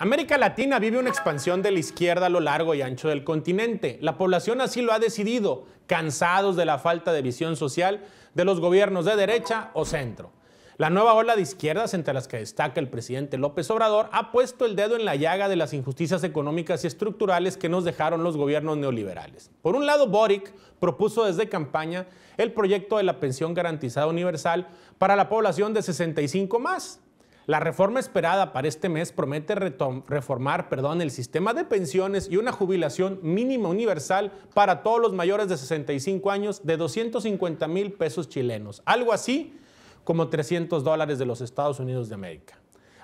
América Latina vive una expansión de la izquierda a lo largo y ancho del continente. La población así lo ha decidido, cansados de la falta de visión social de los gobiernos de derecha o centro. La nueva ola de izquierdas, entre las que destaca el presidente López Obrador, ha puesto el dedo en la llaga de las injusticias económicas y estructurales que nos dejaron los gobiernos neoliberales. Por un lado, Boric propuso desde campaña el proyecto de la pensión garantizada universal para la población de 65 más, la reforma esperada para este mes promete reformar perdón, el sistema de pensiones y una jubilación mínima universal para todos los mayores de 65 años de 250 mil pesos chilenos, algo así como 300 dólares de los Estados Unidos de América.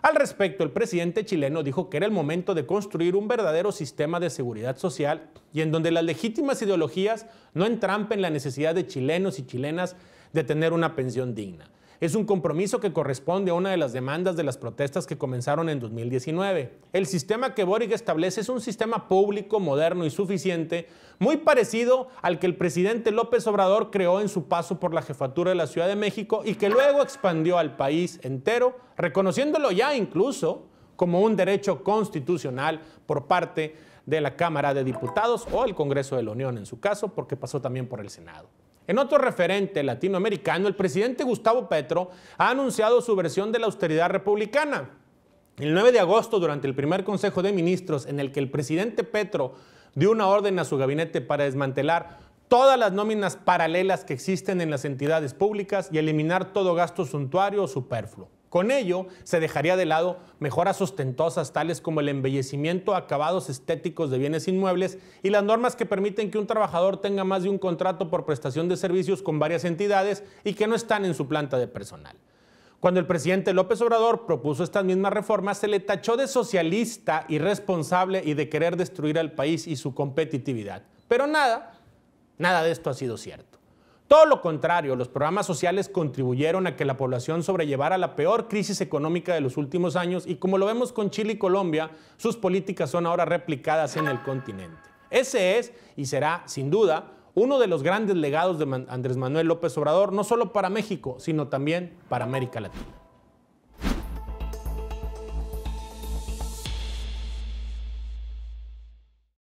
Al respecto, el presidente chileno dijo que era el momento de construir un verdadero sistema de seguridad social y en donde las legítimas ideologías no entrampen la necesidad de chilenos y chilenas de tener una pensión digna. Es un compromiso que corresponde a una de las demandas de las protestas que comenzaron en 2019. El sistema que Boric establece es un sistema público, moderno y suficiente, muy parecido al que el presidente López Obrador creó en su paso por la jefatura de la Ciudad de México y que luego expandió al país entero, reconociéndolo ya incluso como un derecho constitucional por parte de la Cámara de Diputados o el Congreso de la Unión en su caso, porque pasó también por el Senado. En otro referente latinoamericano, el presidente Gustavo Petro ha anunciado su versión de la austeridad republicana. El 9 de agosto, durante el primer Consejo de Ministros, en el que el presidente Petro dio una orden a su gabinete para desmantelar todas las nóminas paralelas que existen en las entidades públicas y eliminar todo gasto suntuario o superfluo. Con ello, se dejaría de lado mejoras ostentosas tales como el embellecimiento, acabados estéticos de bienes inmuebles y las normas que permiten que un trabajador tenga más de un contrato por prestación de servicios con varias entidades y que no están en su planta de personal. Cuando el presidente López Obrador propuso estas mismas reformas, se le tachó de socialista, irresponsable y de querer destruir al país y su competitividad. Pero nada, nada de esto ha sido cierto. Todo lo contrario, los programas sociales contribuyeron a que la población sobrellevara la peor crisis económica de los últimos años y como lo vemos con Chile y Colombia, sus políticas son ahora replicadas en el continente. Ese es y será, sin duda, uno de los grandes legados de Andrés Manuel López Obrador, no solo para México, sino también para América Latina.